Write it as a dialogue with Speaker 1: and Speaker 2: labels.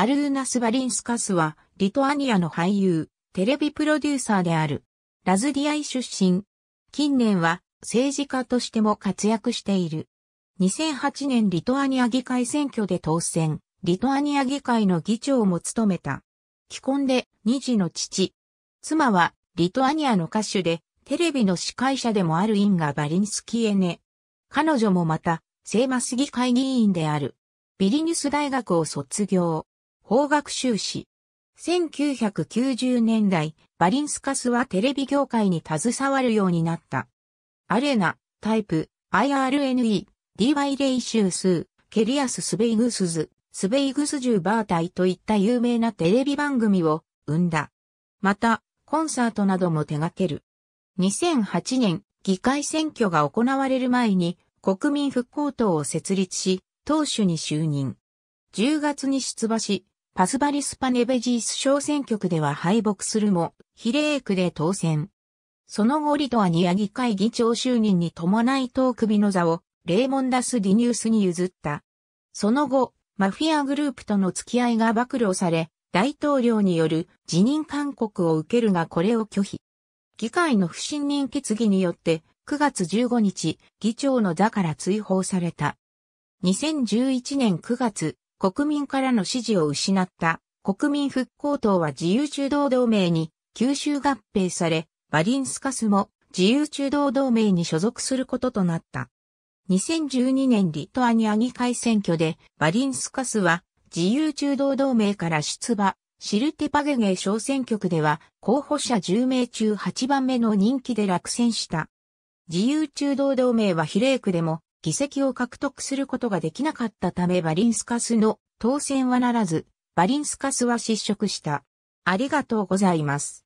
Speaker 1: アルーナ・スバリンスカスは、リトアニアの俳優、テレビプロデューサーである。ラズディアイ出身。近年は、政治家としても活躍している。2008年リトアニア議会選挙で当選、リトアニア議会の議長も務めた。既婚で2児の父。妻は、リトアニアの歌手で、テレビの司会者でもあるインガ・バリンスキエネ。彼女もまた、聖マス議会議員である。ビリニュス大学を卒業。法学修士。1990年代、バリンスカスはテレビ業界に携わるようになった。アレナ、タイプ、IRNE、DY レイシュース、ケリアス・スベイグスズ、スベイグスジューバータイといった有名なテレビ番組を生んだ。また、コンサートなども手掛ける。2008年、議会選挙が行われる前に、国民復興党を設立し、党首に就任。10月に出馬し、パスバリスパネベジース小選挙区では敗北するも、比例区で当選。その後リトアニア議会議長就任に伴い党首の座を、レーモンダス・ディニュースに譲った。その後、マフィアグループとの付き合いが暴露され、大統領による辞任勧告を受けるがこれを拒否。議会の不信任決議によって、9月15日、議長の座から追放された。2011年9月、国民からの支持を失った国民復興党は自由中道同盟に吸収合併され、バリンスカスも自由中道同盟に所属することとなった。2012年リトアニア議会選挙でバリンスカスは自由中道同盟から出馬、シルテパゲゲ小選挙区では候補者10名中8番目の人気で落選した。自由中道同盟は比例区でも議席を獲得することができなかったためバリンスカスの当選はならず、バリンスカスは失職した。ありがとうございます。